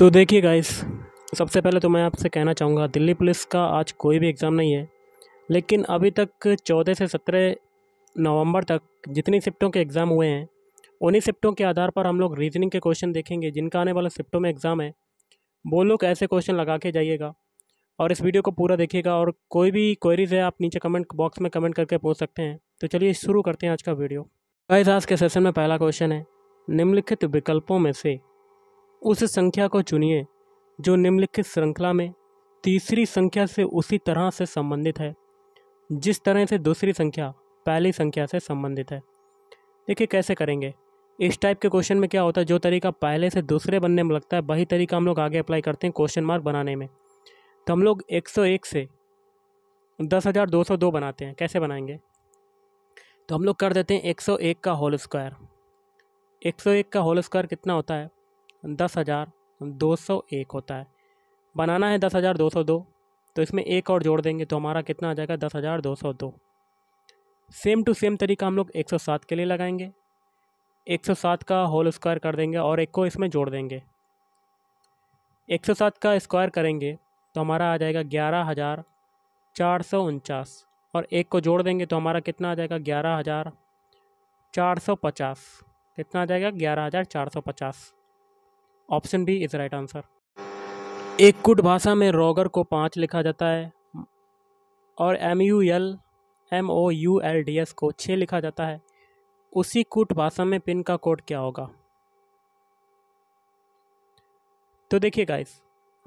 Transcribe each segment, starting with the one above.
तो देखिए गाइस सबसे पहले तो मैं आपसे कहना चाहूँगा दिल्ली पुलिस का आज कोई भी एग्ज़ाम नहीं है लेकिन अभी तक चौदह से सत्रह नवंबर तक जितनी शिफ्टों के एग्ज़ाम हुए हैं उन्हीं शिफ्टों के आधार पर हम लोग रीजनिंग के क्वेश्चन देखेंगे जिनका आने वाला शिफ्टों में एग्ज़ाम है वो लोग ऐसे क्वेश्चन लगा के जाइएगा और इस वीडियो को पूरा देखिएगा और कोई भी क्वेरीज है आप नीचे कमेंट बॉक्स में कमेंट करके पूछ सकते हैं तो चलिए शुरू करते हैं आज का वीडियो गाइस आज के सेशन में पहला क्वेश्चन है निम्नलिखित विकल्पों में से उस संख्या को चुनिए जो निम्नलिखित श्रृंखला में तीसरी संख्या से उसी तरह से संबंधित है जिस तरह से दूसरी संख्या पहली संख्या से संबंधित है देखिए कैसे करेंगे इस टाइप के क्वेश्चन में क्या होता है जो तरीका पहले से दूसरे बनने में लगता है वही तरीका हम लोग आगे अप्लाई करते हैं क्वेश्चन मार्क बनाने में तो हम लोग 101 से 10,202 बनाते हैं कैसे बनाएंगे तो हम लोग कर देते हैं 101 का होल स्क्वायर 101 का होल स्क्वायर कितना होता है दस हज़ार दो सौ एक होता है बनाना है दस हज़ार दो सौ दो तो इसमें एक और जोड़ देंगे तो हमारा कितना आ जाएगा दस हज़ार दो सौ दो सेम टू सेम तरीका हम लोग एक सौ सात के लिए लगाएंगे एक सौ सात का होल स्क्वायर कर देंगे और एक को इसमें जोड़ देंगे एक सौ सात का स्क्वायर करेंगे तो हमारा आ जाएगा ग्यारह हज़ार चार सौ उनचास और एक को जोड़ देंगे तो हमारा कितना आ जाएगा ग्यारह हज़ार चार सौ पचास कितना आ जाएगा ग्यारह हज़ार चार सौ पचास option B is right answer एक कुट भाषा में रोगर को पाँच लिखा जाता है और M U L M O U L D S को छः लिखा जाता है उसी कुट भाषा में पिन का कोड क्या होगा तो देखिए गाइस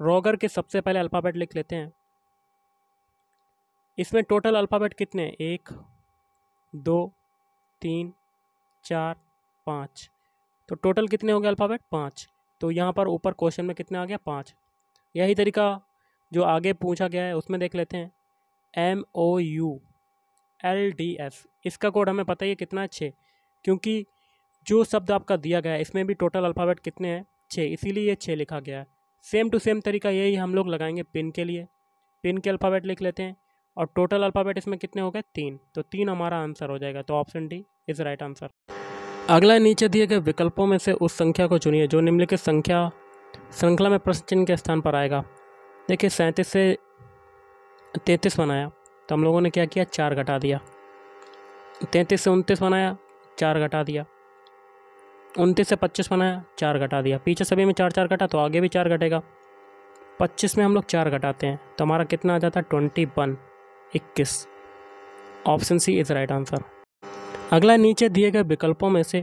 रोगर के सबसे पहले अल्फ़ाबेट लिख लेते हैं इसमें टोटल अल्फ़ाबेट कितने एक दो तीन चार पाँच तो टोटल कितने हो गए अल्फ़ाबेट पाँच तो यहाँ पर ऊपर क्वेश्चन में कितना आ गया पाँच यही तरीका जो आगे पूछा गया है उसमें देख लेते हैं M O U L D F इसका कोड हमें पता ही है कितना है छः क्योंकि जो शब्द आपका दिया गया है इसमें भी टोटल अल्फ़ाबेट कितने हैं छः इसीलिए ये छः लिखा गया है सेम टू सेम तरीका यही हम लोग लगाएंगे पिन के लिए पिन के अल्फ़ाबेट लिख लेते हैं और टोटल अल्फ़ाबेट इसमें कितने हो गए तीन तो तीन हमारा आंसर हो जाएगा तो option D is right answer अगला नीचे दिए गए विकल्पों में से उस संख्या को चुनिए जो निम्नलिखित संख्या श्रृंखला में प्रश्न चिन्ह के स्थान पर आएगा देखिए सैंतीस से तैंतीस बनाया तो हम लोगों ने क्या किया चार घटा दिया तैंतीस से उनतीस बनाया चार घटा दिया उनतीस से पच्चीस बनाया चार घटा दिया पीछे सभी में चार चार घटा तो आगे भी चार घटेगा पच्चीस में हम लोग चार घटाते हैं तो हमारा कितना आ जाता है ट्वेंटी वन इक्कीस option C is right answer अगला नीचे दिए गए विकल्पों में से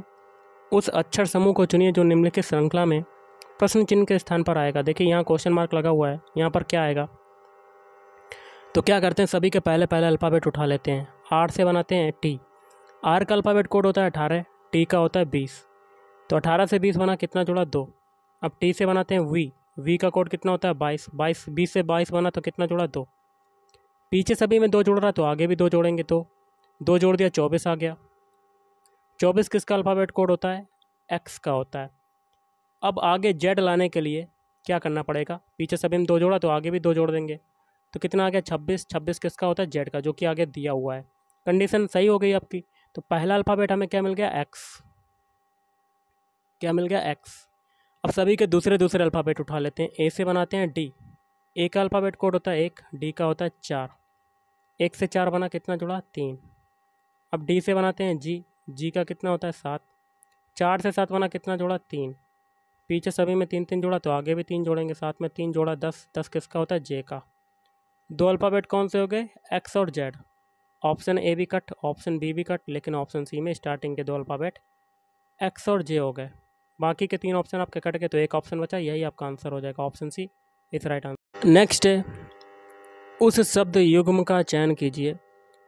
उस अक्षर समूह को चुनिए जो निम्नलिखित श्रृंखला में प्रश्न चिन्ह के स्थान पर आएगा देखिए यहाँ क्वेश्चन मार्क लगा हुआ है यहाँ पर क्या आएगा तो क्या करते हैं सभी के पहले पहले अल्फ़ाबेट उठा लेते हैं आर से बनाते हैं टी आर का अल्फ़ाबेट कोड होता है अठारह टी का होता है बीस तो अठारह से बीस बना कितना जुड़ा दो अब टी से बनाते हैं वी वी का कोड कितना होता है बाईस बाईस बीस से बाईस बना तो कितना जुड़ा दो पीछे सभी में दो जुड़ रहा तो आगे भी दो जोड़ेंगे तो दो जोड़ दिया चौबीस आ गया चौबीस किसका अल्फ़ाबेट कोड होता है एक्स का होता है अब आगे जेड लाने के लिए क्या करना पड़ेगा पीछे सभी में दो जोड़ा तो आगे भी दो जोड़ देंगे तो कितना आ गया छब्बीस छब्बीस किसका होता है जेड का जो कि आगे दिया हुआ है कंडीशन सही हो गई आपकी तो पहला अल्फ़ाबेट हमें क्या मिल गया एक्स क्या मिल गया एक्स अब सभी के दूसरे दूसरे अल्फ़ाबेट उठा लेते हैं ए से बनाते हैं डी ए का अल्फ़ाबेट कोड होता है एक डी का होता है चार एक से चार बना कितना जुड़ा तीन अब डी से बनाते हैं जी जी का कितना होता है सात चार से सात बना कितना जोड़ा तीन पीछे सभी में तीन तीन जोड़ा तो आगे भी तीन जोड़ेंगे साथ में तीन जोड़ा दस दस किसका होता है जे का दो अल्फ़ाबेट कौन से हो गए एक्स और जेड ऑप्शन ए भी कट ऑप्शन बी भी कट लेकिन ऑप्शन सी में स्टार्टिंग के दो अल्फ़ाबेट एक्स और जे हो गए बाकी के तीन ऑप्शन आपके कट गए तो एक ऑप्शन बचा यही आपका आंसर हो जाएगा ऑप्शन सी इस राइट आंसर नेक्स्ट है उस शब्द युग्म का चयन कीजिए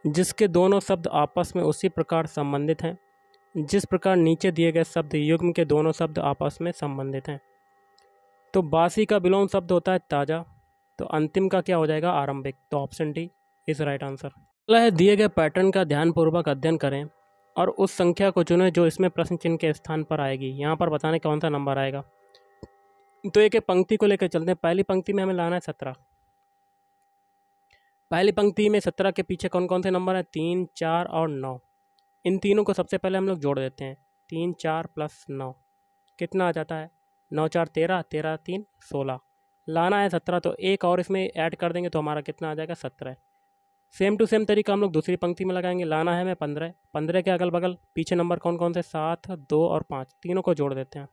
जिसके दोनों शब्द आपस में उसी प्रकार संबंधित हैं जिस प्रकार नीचे दिए गए शब्द युग्म के दोनों शब्द आपस में संबंधित हैं तो बासी का विलोम शब्द होता है ताज़ा तो अंतिम का क्या हो जाएगा आरंभिक तो option D is right answer अगला है दिए गए पैटर्न का ध्यानपूर्वक अध्ययन करें और उस संख्या को चुनें जो इसमें प्रश्न चिन्ह के स्थान पर आएगी यहाँ पर बताने कौन सा नंबर आएगा तो एक पंक्ति को लेकर चलते हैं पहली पंक्ति में हमें लाना है सत्रह पहली पंक्ति में सत्रह के पीछे कौन कौन से नंबर हैं तीन चार और नौ इन तीनों को सबसे पहले हम लोग जोड़ देते हैं तीन चार प्लस नौ कितना आ जाता है नौ चार तेरह तेरह तीन सोलह लाना है सत्रह तो एक और इसमें ऐड कर देंगे तो हमारा कितना आ जाएगा सत्रह सेम टू सेम तरीका हम लोग दूसरी पंक्ति में लगाएंगे लाना है हमें पंद्रह पंद्रह के अगल बगल पीछे नंबर कौन कौन से सात दो और पाँच तीनों को जोड़ देते हैं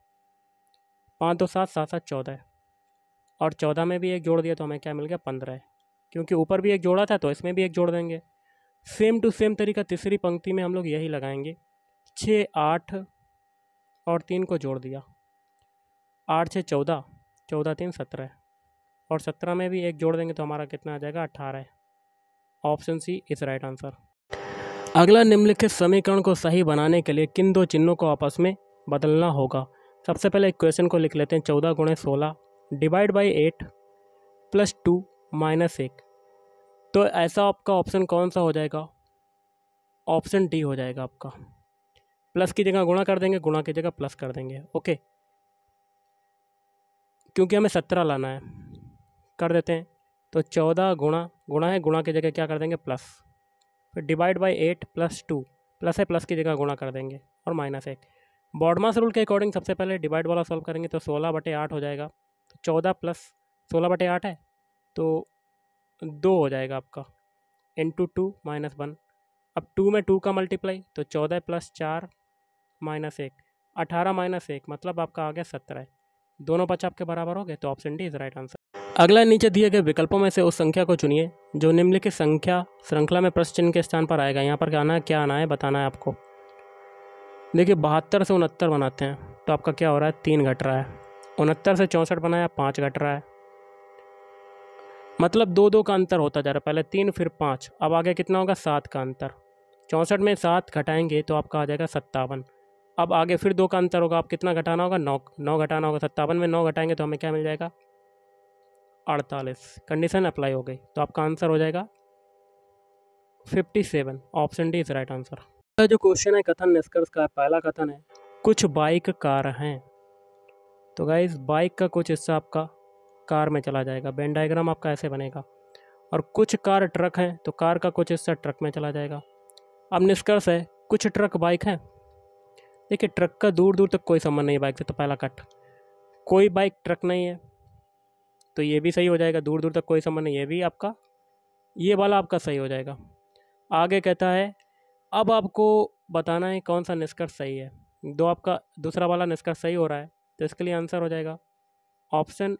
पाँच दो सात सात सात चौदह और चौदह में भी एक जोड़ दिया तो हमें क्या मिल गया पंद्रह क्योंकि ऊपर भी एक जोड़ा था तो इसमें भी एक जोड़ देंगे सेम टू सेम तरीका तीसरी पंक्ति में हम लोग यही लगाएंगे छः आठ और तीन को जोड़ दिया आठ छः चौदह चौदह तीन सत्रह और सत्रह में भी एक जोड़ देंगे तो हमारा कितना आ जाएगा अट्ठारह option C is right answer अगला निम्नलिखित समीकरण को सही बनाने के लिए किन दो चिन्हों को आपस में बदलना होगा सबसे पहले इक्वेशन को लिख लेते हैं चौदह गुणे सोलह divide by eight plus two minus एक तो ऐसा आपका ऑप्शन कौन सा हो जाएगा ऑप्शन डी हो जाएगा आपका प्लस की जगह गुणा कर देंगे गुणा की जगह प्लस कर देंगे ओके क्योंकि हमें सत्रह लाना है कर देते हैं तो चौदह गुणा गुणा है गुणा की जगह क्या कर देंगे प्लस फिर divide by eight plus two plus है प्लस की जगह गुणा कर देंगे और माइनस एक बॉडमास रूल के अकॉर्डिंग सबसे पहले डिवाइड वाला सॉल्व करेंगे तो सोलह बटे आठ हो जाएगा तो चौदह प्लस सोलह बटे आठ है तो दो हो जाएगा आपका into two minus one अब टू में टू का मल्टीप्लाई तो चौदह प्लस चार माइनस एक अठारह माइनस एक मतलब आपका आ गया सत्रह दोनों पक्ष आपके बराबर हो गए तो option D is right answer अगला नीचे दिए गए विकल्पों में से उस संख्या को चुनिए जो निम्नलिखित संख्या श्रृंखला में प्रश्न चिन्ह के स्थान पर आएगा यहाँ पर क्या आना है क्या आना है बताना है आपको देखिए बहत्तर से उनहत्तर बनाते हैं तो आपका क्या हो रहा है तीन घट रहा है उनहत्तर से चौंसठ बनाया पाँच घट रहा है मतलब दो दो का अंतर होता जा रहा है पहले तीन फिर पाँच अब आगे कितना होगा सात का अंतर चौंसठ में सात घटाएंगे तो आपका आ जाएगा सत्तावन अब आगे फिर दो का अंतर होगा आप कितना घटाना होगा नौ नौ घटाना होगा सत्तावन में नौ घटाएंगे तो हमें क्या मिल जाएगा अड़तालीस कंडीशन अप्लाई हो गई तो आपका आंसर हो जाएगा fifty seven option D is right answer जो क्वेश्चन है कथन निष्कर्ष का पहला कथन है कुछ बाइक कार हैं तो गाइज बाइक का कुछ हिस्सा आपका कार में चला जाएगा बैन डायग्राम आपका ऐसे बनेगा और कुछ कार ट्रक हैं तो कार का कुछ हिस्सा ट्रक में चला जाएगा अब निष्कर्ष है कुछ ट्रक बाइक हैं देखिए ट्रक का दूर दूर तक कोई संबंध नहीं बाइक से तो पहला कट कोई बाइक ट्रक नहीं है तो ये भी सही हो जाएगा दूर दूर तक कोई संबंध नहीं ये भी आपका ये वाला आपका सही हो जाएगा आगे कहता है अब आपको बताना है कौन सा निष्कर्ष सही है दो आपका दूसरा वाला निष्कर्ष सही हो रहा है तो इसके लिए आंसर हो जाएगा ऑप्शन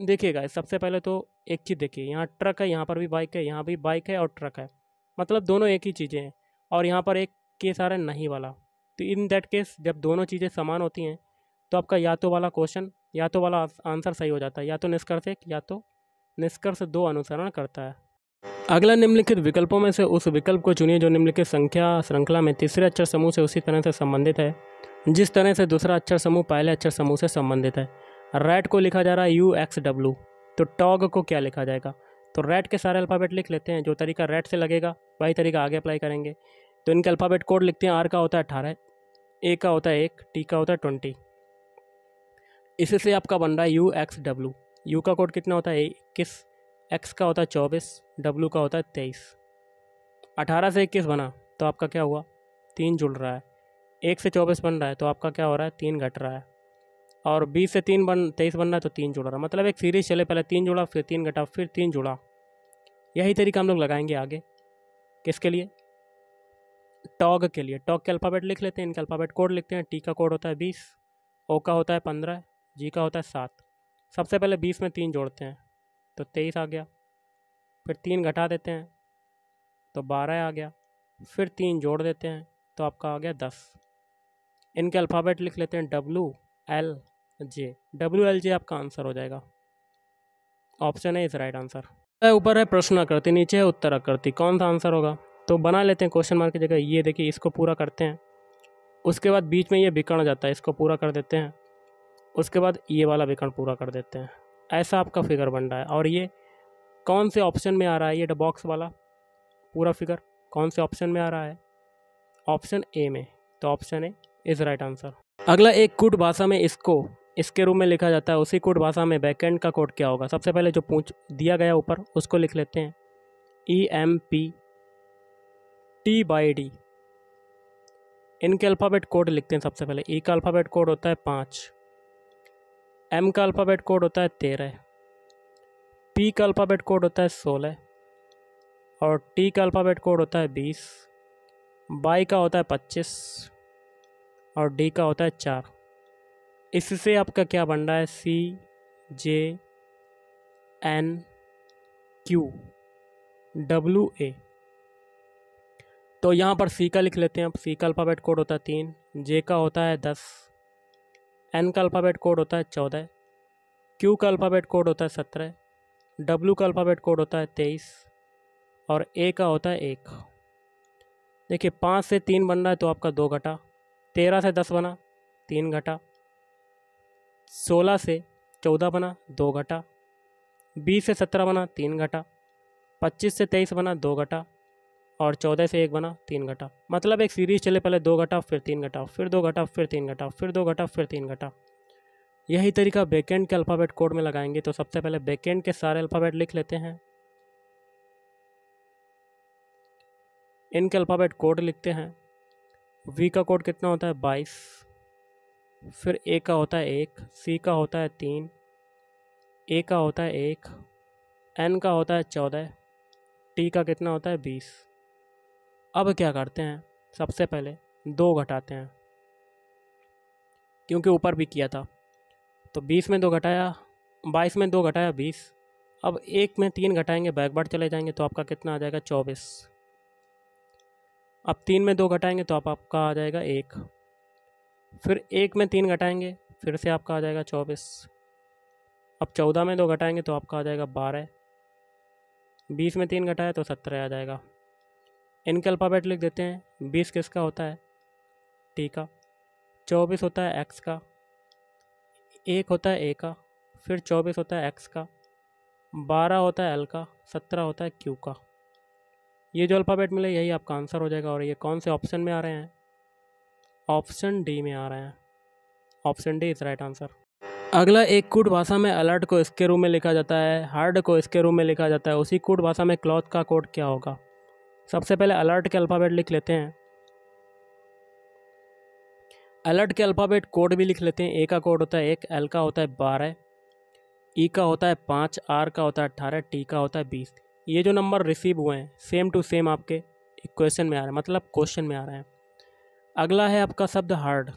देखिएगा सबसे पहले तो एक चीज़ देखिए यहाँ ट्रक है यहाँ पर भी बाइक है यहाँ भी बाइक है और ट्रक है मतलब दोनों एक ही चीज़ें हैं और यहाँ पर एक केस आ रहा है नहीं वाला तो इन दैट केस जब दोनों चीज़ें समान होती हैं तो आपका या तो वाला क्वेश्चन या तो वाला आंसर सही हो जाता है या तो निष्कर्ष एक या तो निष्कर्ष दो अनुसरण करता है अगला निम्नलिखित विकल्पों में से उस विकल्प को चुनिए जो निम्नलिखित संख्या श्रृंखला में तीसरे अक्षर समूह से उसी तरह से संबंधित है जिस तरह से दूसरा अक्षर समूह पहले अक्षर समूह से संबंधित है रेड को लिखा जा रहा है यू एक्स डब्लू तो टॉग को क्या लिखा जाएगा तो रेड के सारे अल्फ़ाबेट लिख लेते हैं जो तरीका रेड से लगेगा वही तरीका आगे अप्लाई करेंगे तो इनके अल्फ़ाबेट कोड लिखते हैं आर का होता है अठारह ए का होता है एक टी का होता है ट्वेंटी इससे आपका बन रहा है यू एक्स डब्लू यू का कोड कितना होता है इक्कीस एक्स का होता है चौबीस डब्लू का होता है तेईस अठारह से इक्कीस बना तो आपका क्या हुआ तीन जुड़ रहा है एक से चौबीस बन रहा है तो आपका क्या हो रहा है तीन घट रहा है और बीस से तीन बन तेईस बनना तो तीन जुड़ा रहा मतलब एक सीरीज चले पहले तीन जुड़ा फिर तीन घटा फिर तीन जुड़ा यही तरीका हम लोग लगाएंगे आगे किसके लिए टॉग के लिए टॉग के अल्फ़ाबेट लिख लेते हैं इनके अल्फ़ाबेट कोड लिखते हैं टी का कोड होता है बीस ओ का होता है पंद्रह जी का होता है सात सबसे पहले बीस में तीन जोड़ते हैं तो तेईस आ गया फिर तीन घटा देते हैं तो बारह आ गया फिर तीन जोड़ देते हैं तो आपका आ गया दस इनके अल्फ़ाबेट लिख लेते हैं W L J W L J आपका आंसर हो जाएगा ऑप्शन है इस राइट आंसर ऊपर है प्रश्न आकृति नीचे है उत्तर आकृति कौन सा आंसर होगा तो बना लेते हैं क्वेश्चन मार्क की जगह ये देखिए इसको पूरा करते हैं उसके बाद बीच में ये विकर्ण जाता है इसको पूरा कर देते हैं उसके बाद ये वाला विकर्ण पूरा कर देते हैं ऐसा आपका फिगर बन रहा है और ये कौन से ऑप्शन में आ रहा है ये बॉक्स वाला पूरा फिगर कौन से ऑप्शन में आ रहा है ऑप्शन ए में तो option A is right answer अगला एक कुट भाषा में इसको इसके रूप में लिखा जाता है उसी कोड भाषा में बैकेंड का कोड क्या होगा सबसे पहले जो पूछ दिया गया ऊपर उसको लिख लेते हैं E M P T by D इनके अल्फ़ाबेट कोड लिखते हैं सबसे पहले ई e का अल्फ़ाबेट कोड होता है पाँच एम का अल्फ़ाबेट कोड होता है तेरह पी का अल्फ़ाबेट कोड होता है सोलह और टी का अल्फ़ाबेट कोड होता है बीस बाई का होता है पच्चीस और डी का होता है चार इससे आपका क्या बन रहा है C J N Q W A तो यहाँ पर सी का लिख लेते हैं आप सी का अल्फ़ाबेट कोड होता है तीन जे का होता है दस एन का अल्फ़ाबेट कोड होता है चौदह क्यू का अल्फ़ाबेट कोड होता है सत्रह डब्लू का अल्फ़ाबेट कोड होता है तेईस और ए का होता है एक देखिए पाँच से तीन बन रहा है तो आपका दो घटा तेरह से दस बना तीन घटा सोलह से चौदह बना दो घटा बीस से सत्रह बना तीन घटा पच्चीस से तेईस बना दो घटा और चौदह से एक बना तीन घटा मतलब एक सीरीज चले पहले दो घटा फिर तीन घटा फिर दो घटा फिर तीन घटा फिर दो घटा फिर तीन घटा यही तरीका बैकेंड के अल्फ़ाबेट कोड में लगाएंगे तो सबसे पहले बैकेंड के सारे अल्फ़ाबेट लिख लेते हैं इनके अल्फ़ाबेट कोड लिखते हैं वी का कोड कितना होता है बाईस फिर ए का होता है एक सी का होता है तीन ए का होता है एक एन का होता है चौदह टी का कितना होता है बीस अब क्या करते हैं सबसे पहले दो घटाते हैं क्योंकि ऊपर भी किया था तो बीस में दो घटाया बाईस में दो घटाया बीस अब एक में तीन घटाएंगे बैकवर्ड चले जाएंगे तो आपका कितना आ जाएगा चौबीस अब तीन में दो घटाएंगे तो आप आपका आ जाएगा एक फिर एक में तीन घटाएंगे फिर से आपका आ जाएगा चौबीस अब चौदह में दो घटाएंगे तो आपका आ जाएगा बारह बीस में तीन घटाए तो सत्रह आ जाएगा इनके अल्फ़ाबेट लिख देते हैं बीस किसका होता है टी का चौबीस होता है एक्स का एक होता है ए का फिर चौबीस होता है एक्स का बारह होता है एल का सत्रह होता है क्यू का ये जो अल्फ़ाबेट मिले यही आपका आंसर हो जाएगा और ये कौन से ऑप्शन में आ रहे हैं ऑप्शन डी में आ रहे हैं option D is right answer अगला एक कूट भाषा में अलर्ट को इसके रूप में लिखा जाता है हार्ड को इसके रूप में लिखा जाता है उसी कूट भाषा में क्लॉथ का कोड क्या होगा सबसे पहले अलर्ट के अल्फ़ाबेट लिख लेते हैं अलर्ट के अल्फ़ाबेट कोड भी लिख लेते हैं ए का कोड होता है एक एल का होता है बारह ई का होता है पाँच आर का होता है अट्ठारह टी का होता है बीस ये जो नंबर रिसीव हुए हैं सेम टू सेम आपके क्वेश्चन में आ रहे हैं मतलब क्वेश्चन में आ रहे हैं अगला है आपका शब्द हार्ड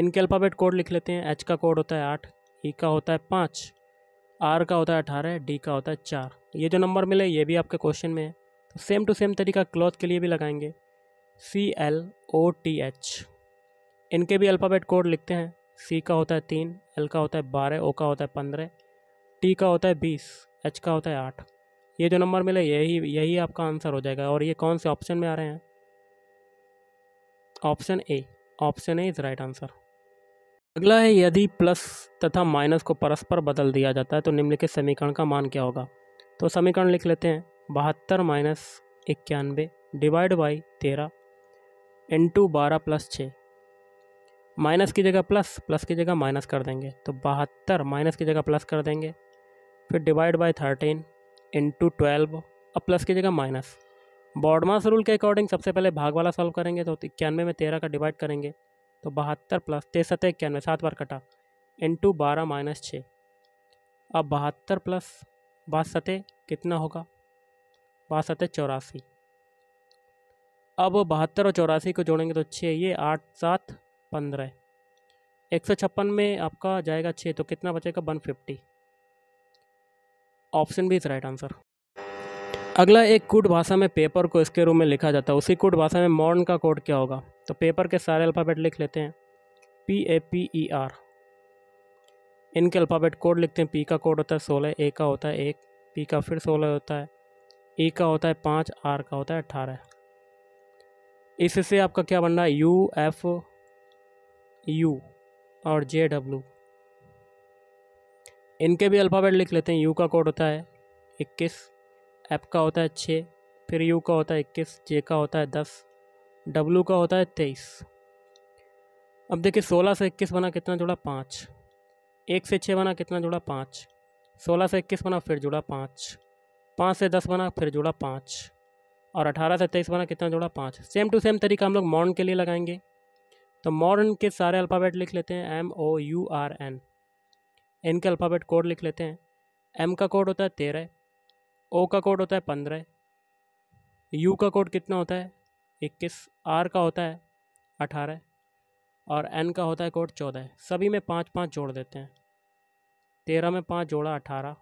इनके अल्फ़ाबेट कोड लिख लेते हैं एच का कोड होता है आठ ई e का होता है पाँच आर का होता है अठारह डी का होता है चार ये जो नंबर मिले ये भी आपके क्वेश्चन में है तो सेम टू सेम तरीका क्लॉथ के लिए भी लगाएंगे C L O T H इनके भी अल्फ़ाबेट कोड लिखते हैं सी का होता है तीन एल का होता है बारह ओ का होता है पंद्रह टी का होता है बीस एच का होता है आठ ये जो नंबर मिले यही यही आपका आंसर हो जाएगा और ये कौन से ऑप्शन में आ रहे हैं option A option A is right answer अगला है यदि प्लस तथा माइनस को परस्पर बदल दिया जाता है तो निम्नलिखित समीकरण का मान क्या होगा तो समीकरण लिख लेते हैं बहत्तर माइनस इक्यानवे डिवाइड बाई तेरह इंटू बारह प्लस छः माइनस की जगह प्लस प्लस की जगह माइनस कर देंगे तो बहत्तर माइनस की जगह प्लस कर देंगे फिर divide by thirteen into twelve और प्लस की जगह माइनस बॉडमास रूल के अकॉर्डिंग सबसे पहले भाग वाला सॉल्व करेंगे तो इक्यानवे में तेरह का डिवाइड करेंगे तो बहत्तर प्लस तिरसत इक्यानवे सात बार कटा इंटू बारह माइनस छः अब बहत्तर प्लस बासत कितना होगा बासत चौरासी अब बहत्तर और चौरासी को जोड़ेंगे तो छः ये आठ सात पंद्रह एक सौ छप्पन में आपका जाएगा छः तो कितना बचेगा one fifty option B is right answer अगला एक कूट भाषा में पेपर को इसके रूप में लिखा जाता है उसी कूट भाषा में मॉर्न का कोड क्या होगा तो पेपर के सारे अल्फ़ाबेट लिख लेते हैं P A P E R इनके अल्फ़ाबेट कोड लिखते हैं पी का कोड होता है सोलह ए का होता है एक पी का फिर सोलह होता है ई e का होता है पाँच आर का होता है अट्ठारह इससे आपका क्या बन रहा है यू एफ यू और जे डब्ल्यू इनके भी अल्फ़ाबेट लिख लेते हैं यू का कोड होता है इक्कीस एप का होता है छः फिर यू का होता है इक्कीस जे का होता है दस डब्लू का होता है तेईस अब देखिए सोलह से इक्कीस बना कितना जुड़ा पाँच एक से छः बना कितना जुड़ा पाँच सोलह से इक्कीस बना फिर जुड़ा पाँच पाँच से दस बना फिर जुड़ा पाँच और अठारह से तेईस बना कितना जुड़ा पाँच सेम टू सेम तरीका हम लोग मॉर्न के लिए लगाएंगे तो मॉर्न के सारे अल्फ़ाबेट लिख लेते हैं M O U R N इनके अल्फ़ाबेट कोड लिख लेते हैं एम का कोड होता है तेरह ओ का कोड होता है पंद्रह यू का कोड कितना होता है इक्कीस आर का होता है अठारह और एन का होता है कोड चौदह सभी में पाँच पाँच जोड़ देते हैं तेरह में पाँच जोड़ा अठारह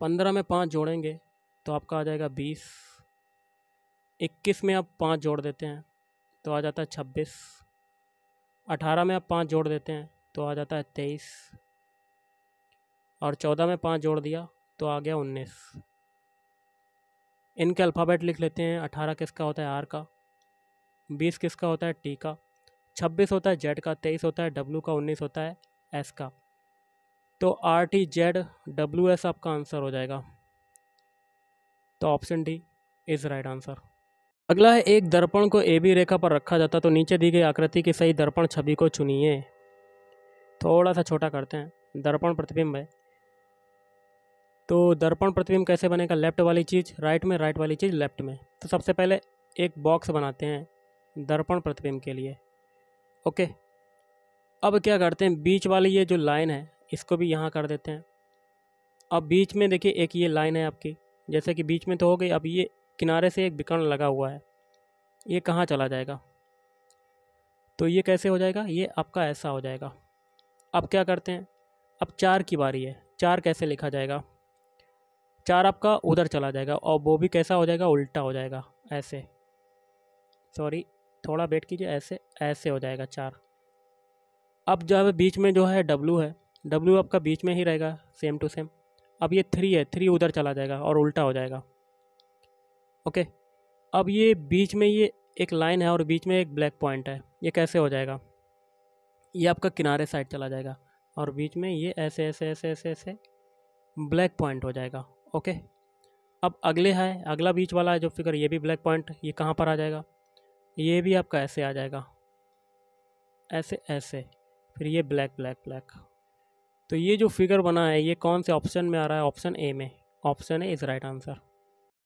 पंद्रह में पाँच जोड़ेंगे तो आपका आ जाएगा बीस इक्कीस में आप पाँच जोड़ देते हैं तो आ जाता है छब्बीस अठारह में आप पाँच जोड़ देते हैं तो आ जाता है तेईस और चौदह में पाँच जोड़ दिया तो आ गया उन्नीस इनके अल्फ़ाबेट लिख लेते हैं अठारह किसका होता है आर का बीस किसका होता है टी का छब्बीस होता है जेड का तेईस होता है डब्लू का उन्नीस होता है एस का तो R T Z W S आपका आंसर हो जाएगा तो option D is right answer अगला है एक दर्पण को ए बी रेखा पर रखा जाता तो नीचे दी गई आकृति की सही दर्पण छवि को चुनिए थोड़ा सा छोटा करते हैं दर्पण प्रतिबिंब है तो दर्पण प्रतिबिंब कैसे बनेगा लेफ्ट वाली चीज़ राइट में राइट वाली चीज़ लेफ्ट में तो सबसे पहले एक बॉक्स बनाते हैं दर्पण प्रतिबिंब के लिए ओके अब क्या करते हैं बीच वाली ये जो लाइन है इसको भी यहाँ कर देते हैं अब बीच में देखिए एक ये लाइन है आपकी जैसे कि बीच में तो हो गई अब ये किनारे से एक विकर्ण लगा हुआ है ये कहाँ चला जाएगा तो ये कैसे हो जाएगा ये आपका ऐसा हो जाएगा अब क्या करते हैं अब चार की बारी है चार कैसे लिखा जाएगा चार आपका उधर चला जाएगा और वो भी कैसा हो जाएगा उल्टा हो जाएगा ऐसे सॉरी थोड़ा वेट कीजिए ऐसे ऐसे हो जाएगा चार अब जो है बीच में जो है डब्लू है डब्लू आपका बीच में ही रहेगा सेम टू सेम अब ये थ्री है थ्री उधर चला जाएगा और उल्टा हो जाएगा ओके अब ये बीच में ये एक लाइन है और बीच में एक ब्लैक पॉइंट है ये कैसे हो जाएगा ये आपका किनारे साइड चला जाएगा और बीच में ये ऐसे ऐसे ऐसे ऐसे ऐसे ब्लैक पॉइंट हो जाएगा ओके अब अगले है अगला बीच वाला है जो फिगर ये भी ब्लैक पॉइंट ये कहाँ पर आ जाएगा ये भी आपका ऐसे आ जाएगा ऐसे ऐसे फिर ये ब्लैक ब्लैक ब्लैक तो ये जो फिगर बना है ये कौन से ऑप्शन में आ रहा है ऑप्शन ए में option A is right answer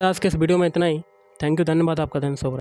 आज के इस वीडियो में इतना ही थैंक यू धन्यवाद आपका धन सोबरा